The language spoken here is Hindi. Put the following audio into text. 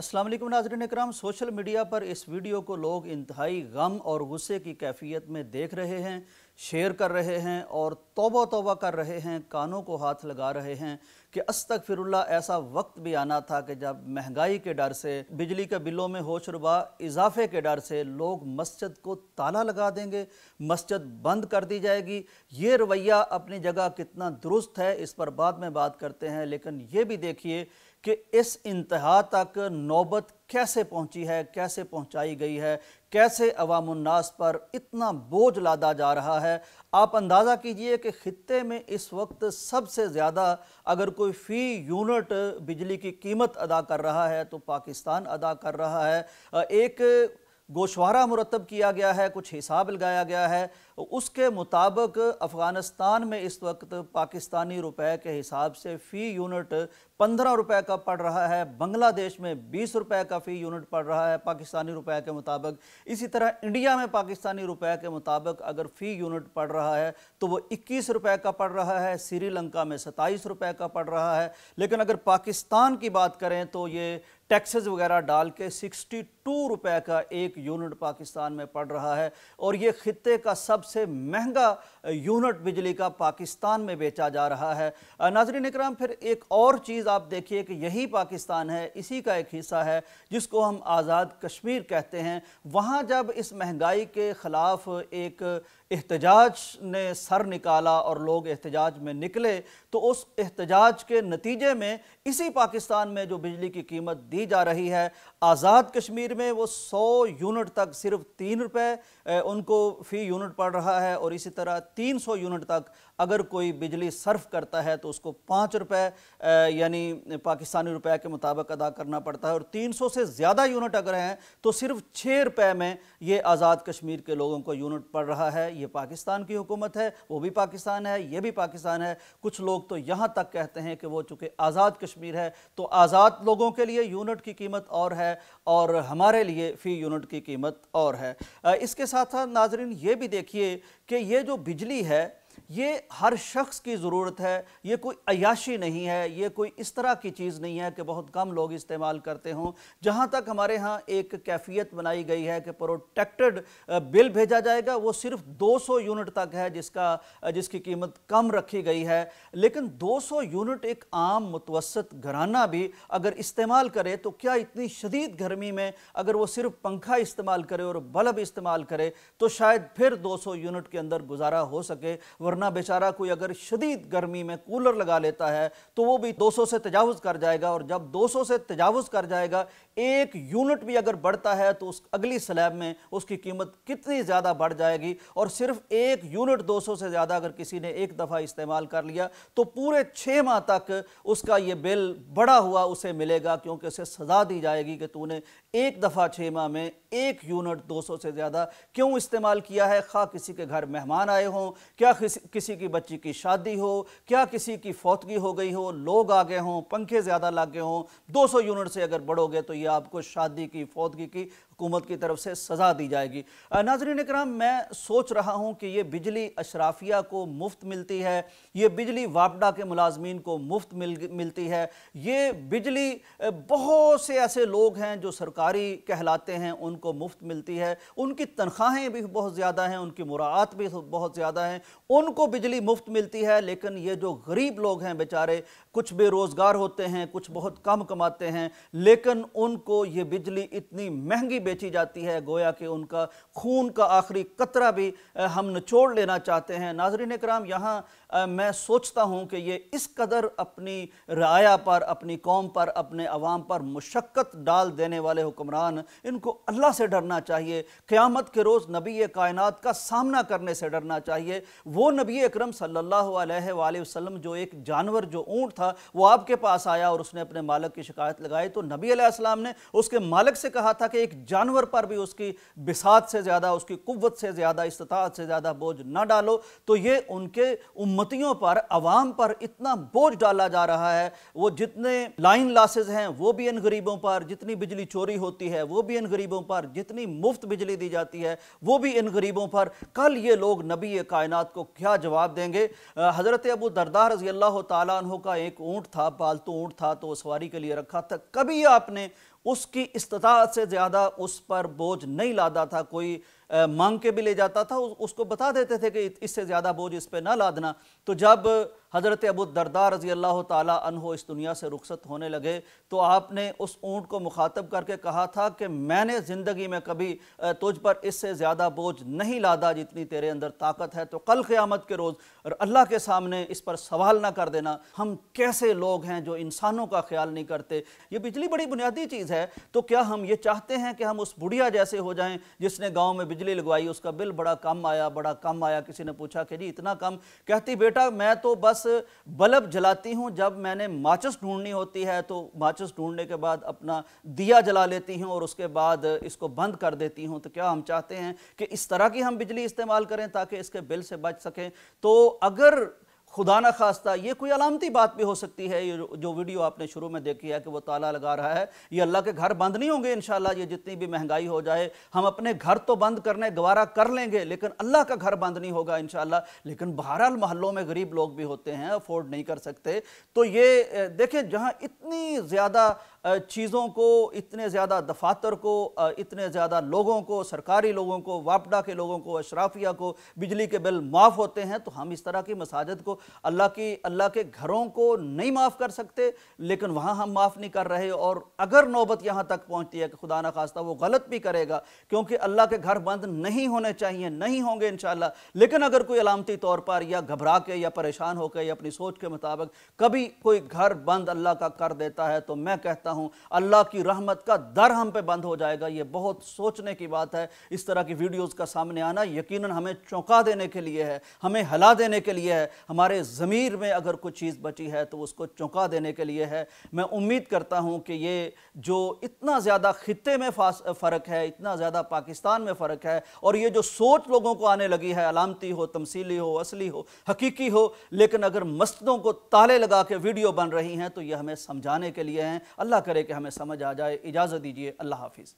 असलम नाजर नाजरन सोशल मीडिया पर इस वीडियो को लोग इंतहाई गम और गुस्से की कैफियत में देख रहे हैं शेयर कर रहे हैं और तोबा तोबा कर रहे हैं कानों को हाथ लगा रहे हैं कि अस्तक फिरुल्ला ऐसा वक्त भी आना था कि जब महंगाई के डर से बिजली के बिलों में होशरबा इजाफे के डर से लोग मस्जिद को ताला लगा देंगे मस्जिद बंद कर दी जाएगी ये रवैया अपनी जगह कितना दुरुस्त है इस पर बाद में बात करते हैं लेकिन ये भी देखिए कि इस इंतहा तक नौबत कैसे पहुंची है कैसे पहुंचाई गई है कैसे अवामनास पर इतना बोझ लादा जा रहा है आप अंदाज़ा कीजिए कि ख़त्े में इस वक्त सबसे ज़्यादा अगर कोई फ़ी यूनिट बिजली की कीमत अदा कर रहा है तो पाकिस्तान अदा कर रहा है एक गोशवारा मुरतब किया गया है कुछ हिसाब लगाया गया है उसके मुताबिक अफ़गानिस्तान में इस वक्त पाकिस्तानी रुपए के हिसाब से फ़ी यूनिट पंद्रह रुपए का पड़ रहा है बांग्लादेश में बीस रुपए का फ़ी यूनिट पड़ रहा है पाकिस्तानी रुपए के मुताबिक इसी तरह इंडिया में पाकिस्तानी रुपए के मुताबिक अगर फ़ी यूनिट पड़ रहा है तो वो इक्कीस रुपये का पड़ रहा है श्रीलंका में सत्ताईस रुपये का पड़ रहा है लेकिन अगर पाकिस्तान की बात करें तो ये टैक्सेस वगैरह डाल के सिक्सटी टू रुपये का एक यूनिट पाकिस्तान में पड़ रहा है और ये ख़त्े का सबसे महंगा यूनिट बिजली का पाकिस्तान में बेचा जा रहा है नाजरन इक्राम फिर एक और चीज़ आप देखिए कि यही पाकिस्तान है इसी का एक हिस्सा है जिसको हम आज़ाद कश्मीर कहते हैं वहाँ जब इस महंगाई के ख़िलाफ़ एक एहतजाज ने सर निकाला और लोग एहतजाज में निकले तो उस एहतजाज के नतीजे में इसी पाकिस्तान में जो बिजली की कीमत दी बढ़ी जा रही है आज़ाद कश्मीर में वो सौ यूनिट तक सिर्फ तीन रुपये उनको फ़ी यूनिट पड़ रहा है और इसी तरह तीन सौ यूनिट तक अगर कोई बिजली सर्फ करता है तो उसको पाँच रुपये यानी पाकिस्तानी रुपये के मुताबिक अदा करना पड़ता है और तीन सौ से ज़्यादा यूनिट अगर हैं तो सिर्फ छः रुपये में ये आज़ाद कश्मीर के लोगों को यूनिट पड़ रहा है ये पाकिस्तान की हुकूमत है वो भी पाकिस्तान है ये भी पाकिस्तान है कुछ लोग तो यहाँ तक कहते हैं कि वो चूँकि आज़ाद कश्मीर है तो आज़ाद लोगों के लिए यूनिट यूनिट की कीमत और है और हमारे लिए फ़ी यूनिट की कीमत और है इसके साथ साथ नाजरीन ये भी देखिए कि ये जो बिजली है ये हर शख्स की ज़रूरत है ये कोई अयाशी नहीं है ये कोई इस तरह की चीज़ नहीं है कि बहुत कम लोग इस्तेमाल करते हों जहाँ तक हमारे यहाँ एक कैफियत बनाई गई है कि प्रोटेक्टेड बिल भेजा जाएगा वो सिर्फ 200 यूनिट तक है जिसका जिसकी कीमत कम रखी गई है लेकिन 200 यूनिट एक आम मुतवसत घराना भी अगर इस्तेमाल करे तो क्या इतनी शदीद गर्मी में अगर वो सिर्फ पंखा इस्तेमाल करे और बल्ब इस्तेमाल करे तो शायद फिर दो यूनिट के अंदर गुजारा हो सके वरना वरना बेचारा कोई अगर शदीद गर्मी में कूलर लगा लेता है तो वो भी 200 से तजावज़ कर जाएगा और जब 200 से तजावज़ कर जाएगा एक यूनिट भी अगर बढ़ता है तो उस अगली स्लैब में उसकी कीमत कितनी ज़्यादा बढ़ जाएगी और सिर्फ एक यूनिट 200 से ज़्यादा अगर किसी ने एक दफ़ा इस्तेमाल कर लिया तो पूरे छः माह तक उसका ये बिल बढ़ा हुआ उसे मिलेगा क्योंकि उसे सज़ा दी जाएगी कि तूने एक दफ़ा छः माह में एक यूनिट 200 से ज़्यादा क्यों इस्तेमाल किया है खा किसी के घर मेहमान आए हों क्या किसी किसी की बच्ची की शादी हो क्या किसी की फौतगी हो गई हो लोग आ गए हों पंखे ज़्यादा लग गए हों 200 यूनिट से अगर बढ़ोगे तो ये आपको शादी की फौतगी की हुकूमत की तरफ से सज़ा दी जाएगी नाजरीन कराम मैं सोच रहा हूँ कि ये बिजली अशराफिया को मुफ्त मिलती है ये बिजली वापडा के मुलाजमीन को मुफ्त मिल मिलती है ये बिजली बहुत से ऐसे लोग हैं जो सरकारी कहलाते हैं उनको मुफ्त मिलती है उनकी तनख्वाहें भी बहुत ज़्यादा हैं उनकी मुराहत भी बहुत ज़्यादा हैं उन को बिजली मुफ्त मिलती है लेकिन ये जो गरीब लोग हैं बेचारे कुछ बेरोज़गार होते हैं कुछ बहुत कम कमाते हैं लेकिन उनको ये बिजली इतनी महंगी बेची जाती है गोया कि उनका खून का आखिरी कतरा भी हम निचोड़ लेना चाहते हैं नाजरीन कराम यहाँ मैं सोचता हूँ कि ये इस कदर अपनी राया पर अपनी कौम पर अपने अवाम पर मुशक्कत डाल देने वाले हुक्मरान इनको अल्लाह से डरना चाहिए क़्यामत के रोज़ नबी कायनात का सामना करने से डरना चाहिए वो न नबी अकरम सल्लल्लाहु अलैहि वसल्लम जो एक जानवर जो ऊँट था वो आपके पास आया और उसने अपने मालक की शिकायत लगाई तो नबी अलैहिस्सलाम ने उसके मालक से कहा था कि एक जानवर पर भी उसकी बिसात से ज़्यादा उसकी कुत से ज़्यादा इस्तात से ज़्यादा बोझ ना डालो तो ये उनके उम्मतियों पर आवाम पर इतना बोझ डाला जा रहा है वो जितने लाइन लासेज हैं वो भी इन गरीबों पर जितनी बिजली चोरी होती है वो भी इन गरीबों पर जितनी मुफ्त बिजली दी जाती है वो भी इन गरीबों पर कल ये लोग नबी कायनात को क्या क्या जवाब देंगे हज़रत अबू दरदार रजी अल्लाह तु का एक ऊँट था पालतू ऊँट था तो सवारी के लिए रखा था कभी आपने उसकी इस्तात से ज़्यादा उस पर बोझ नहीं लादा था कोई मांग के भी ले जाता था उसको बता देते थे कि इससे ज़्यादा बोझ इस पर ना लादना तो जब हज़रत अबू दरदार रजी अल्लाह तहो इस दुनिया से रुखसत होने लगे तो आपने उस ऊँट को मुखातब करके कहा था कि मैंने ज़िंदगी में कभी तुझ पर इससे ज़्यादा बोझ नहीं लादा जितनी तेरे अंदर ताकत है तो कल क़्यामत के रोज़ अल्लाह के सामने इस पर सवाल ना कर देना हम कैसे लोग हैं जो इंसानों का ख्याल नहीं करते ये बिजली बड़ी बुनियादी चीज़ है तो क्या हम ये चाहते हैं कि हम उस बुढ़िया जैसे हो जाएँ जिसने गाँव में बिजली बिजली लगवाई उसका बिल बड़ा कम आया बड़ा कम आया किसी ने पूछा कि जी इतना कम कहती बेटा मैं तो बस बल्ब जलाती हूँ जब मैंने माचिस ढूंढनी होती है तो माचिस ढूंढने के बाद अपना दिया जला लेती हूँ और उसके बाद इसको बंद कर देती हूँ तो क्या हम चाहते हैं कि इस तरह की हम बिजली इस्तेमाल करें ताकि इसके बिल से बच सकें तो अगर खुदा न खास्ता ये कोई अलामती बात भी हो सकती है ये जो वीडियो आपने शुरू में देखी है कि वो ताला लगा रहा है ये अल्लाह के घर बंद नहीं होंगे इन ये जितनी भी महंगाई हो जाए हम अपने घर तो बंद करने गवारा कर लेंगे लेकिन अल्लाह का घर बंद नहीं होगा इन लेकिन बहरहाल महल्लों में गरीब लोग भी होते हैं अफोर्ड नहीं कर सकते तो ये देखें जहाँ इतनी ज़्यादा चीज़ों को इतने ज़्यादा दफातर को इतने ज़्यादा लोगों को सरकारी लोगों को वापडा के लोगों को अशराफिया को बिजली के बिल माफ़ होते हैं तो हम इस तरह की मसाजद को अल्लाह की अल्लाह के घरों को नहीं माफ़ कर सकते लेकिन वहाँ हम माफ़ नहीं कर रहे और अगर नौबत यहाँ तक पहुँचती है कि खुदा न खास्ता वो गलत भी करेगा क्योंकि अल्लाह के घर बंद नहीं होने चाहिए नहीं होंगे इन लेकिन अगर कोई अलामती तौर पर या घबरा के या परेशान होकर या अपनी सोच के मुताबिक कभी कोई घर बंद अल्लाह का कर देता है तो मैं कहता सकता हूँ अल्लाह की रहमत का दर हम पे बंद हो जाएगा ये बहुत सोचने की बात है इस तरह की वीडियोज़ का सामने आना यकीन हमें चौंका देने के लिए है हमें हिला देने के लिए है हमारे ज़मीर में अगर कोई चीज़ बची है तो उसको चौंका देने के लिए है मैं उम्मीद करता हूँ कि ये जो इतना ज़्यादा ख़त्े में फ़र्क है इतना ज़्यादा पाकिस्तान में फ़र्क है और ये जो सोच लोगों को आने लगी है अलामती हो तमसीली हो असली हो हकीकी हो लेकिन अगर मस्जिदों को ताले लगा के वीडियो बन रही हैं तो ये हमें समझाने के लिए हैं अल्लाह करे कि हमें समझ आ जाए इजाज़त दीजिए अल्लाह हाफिज़